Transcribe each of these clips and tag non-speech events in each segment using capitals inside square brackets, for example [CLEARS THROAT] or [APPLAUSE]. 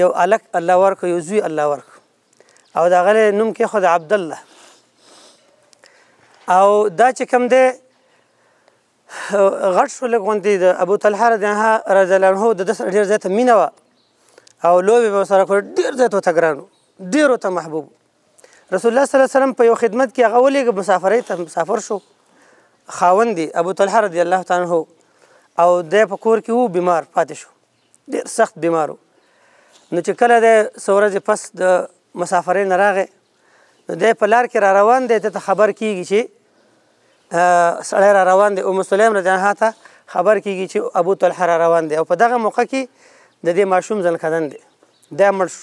یو الک الله ورک یو زوی الله ورک او دا غل نوم کې خود عبد الله او دا چې کوم دی غټ شو لګوندې د ابو طلحه رضی الله رضی الله عنه د 10 ډیر زیاته مینه وا او لوبي به سره کړ ډیر زیاته تګرانو ډیر ته محبوب رسول الله صلی الله علیه وسلم په یو خدمت کې هغه ولې مسافرې ته مسافر شو خاوندې ابو طلحه رضی الله تعالی عنه او د پکور کې وو بیمار پاتې شو ډیر سخت بیمارو نو چې کله د سورځ پس د مسافرې نه راغې نو دی په لار کې را روان دی ته خبر کیږي چې سړی را روان دی ام سلیم رضی الله ته خبر کیږي چې ابو طلحه را روان دی او په دغه موقع کې د دې ماشوم ځنکدن دی دا مړ شو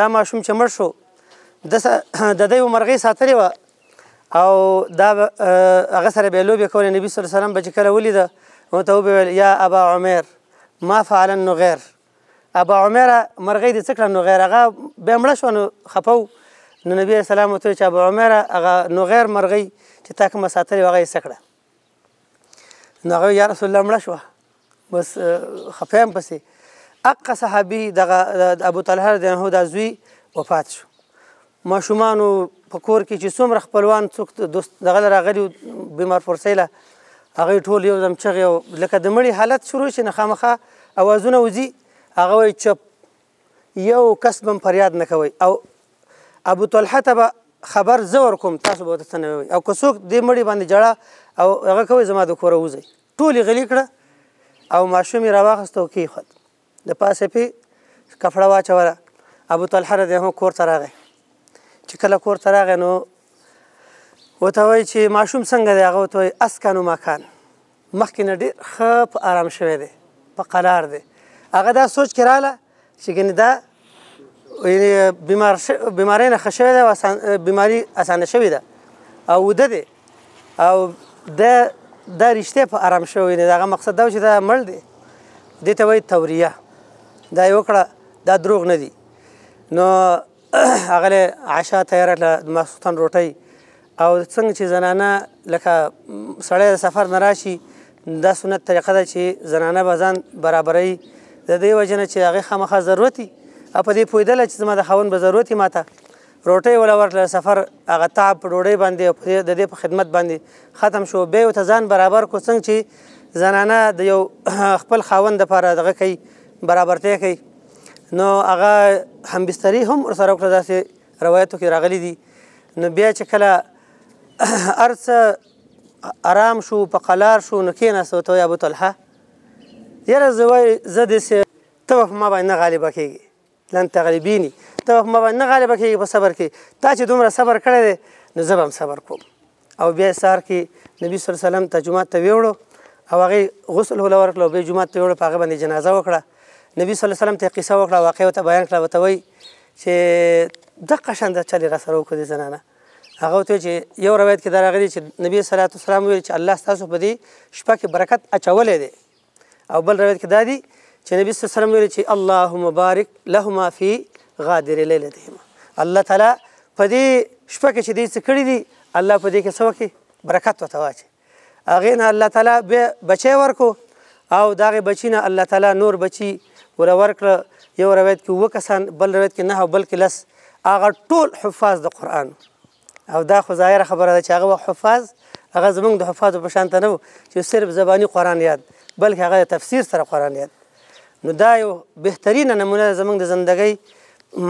دا ماشوم چې مړ شو د د دې مرغې ساتلې و او دا هغه سره به لوبې کولې نبی صلی الله علیه وسلم به چې کله ولیده نو ته وویل یا ابا عمر ما فعل النغیر ابا عمره مرغۍ د څکړه نو غیر هغه به مړ شو نو خپو نو نبی اسلام ته چې ابا عمره هغه نو غیر مرغۍ چې تاک مساتل وغه څکړه نو هغه یا رسول الله مړ شو بس خفهم پسې اق صحابي دغه ابو طلحه د هو د زوی وفات شو ما شومان په کور کې چې څومره خپلوان څوک دوست دغه راغلی بیمار فرسیله هغه ټول یو دم چغې لکه د مړي حالت شروع شي نه خامخه اوازونه وځي هغه وای چپ یو کس بم فریاد نه کوي او ابو طلحه ته خبر زور کوم تاسو به ته نه وي او که څوک دې مړي باندې جړه او هغه کوي زما د کوره وځي ټولې غلي کړه او ماشوم یې راواخست او کېښود د پاسه پې کفړه واچوله ابو طلحه رضی الله کور ته راغی چې کله کور ته راغی نو وته وای چې ماشوم څنګه دی هغه وته اسکانو مکان مخکې نه ډېر ښه په آرام شوی دی په قرار دی هغه دا سوچ کړاله چې ګنې دا یعنی بیمار ش... بیماری نه خښوي ده وسان... بیماری اسانه شوې ده او وده ده او د دا رښتې په آرام شوی نه دغه مقصد دا چې دا مړ دی دې ته وایي توریه دا یې وکړه دا دروغ نه دي نو [CLEARS THROAT] هغه له عشا تیاره کړه ماسختن روټۍ او څنګه چې زنانه لکه سړی د سفر نه راشي دا سنت طریقه ده چې زنانه به ځان برابرۍ د دې وجنه چې هغه خامخا ضرورتي په دې پویدل چې زما د خاون به ضرورتي ماته روټي ولا ورته سفر هغه تعب ډوړې باندې د دې په خدمت باندې ختم شو به او تزان برابر کو څنګه چې زنانه د یو [CLEARS THROAT] خپل خاون د لپاره دغه کوي برابرته کوي نو هغه همبستري هم سره کړل داسې روایتو کې راغلي دي نو بیا چې کله ارڅ [CLEARS THROAT] آرام شو په قلار شو نو کېناست او ته ابو طلحه یاره زه وایي زه داسې ته به په ما باندې نه غالبه کېږي لن تغلبیني ته به په ما باندې نه غالبه کېږي په صبر کې تا چې دومره صبر کړی دی نو زه به هم صبر کوم او بیا سهار کې نبي صلی الله وسلم ته جومات ته ویوړو او هغې غسل وله ورکړله بیا جومات ته ویوړو په هغه باندې جنازه وکړه نبي صلی الله وسلم ته قصه وکړه واقع ورته بیان کړه ورته وایي چې دقه شان د چلې را سره وکړه دې زنانه هغه ته چې یو روایت کې دا راغلی چې نبی صلی الله علیه وسلم ویل چې الله ستاسو په دې شپه کې برکت اچولی دی او بل روایت کې دا دی چې نبی صلی الله علیه وسلم ویل چې اللهم بارک لهما فی غادر لیلتهما الله تعالی په دې شپه کې چې دې څه کړی دي الله په دې کې څه وکړي برکت ورته واچي هغې نه الله تعالی بیا بچی ورکړو او د هغې بچي نه الله تعالی نور بچي وره ورکړه یو روایت کې اووه کسان بل روایت کې نه او بل کې لس هغه ټول حفاظ د قرآن او دا خو ظاهره خبره ده چې هغه حفاظ هغه زمونږ د حفاظو په شان ته نه وو چې صرف زباني قرآن یاد بلکې هغه تفسیر سره قران یاد نو دا یو بهترینه نمونه زمونږ د زندګۍ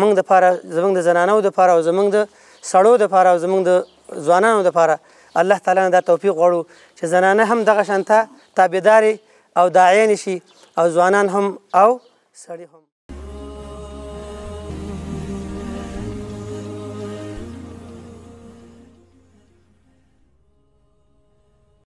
موږ د پاره زمونږ د زنانو د پاره او زمونږ د سړو د پاره او زمونږ د ځوانانو د پاره الله تعالی دا توفیق غواړو چې زنانه هم دغه شانته تابعداري او داعین شي او ځوانان هم او سړي هم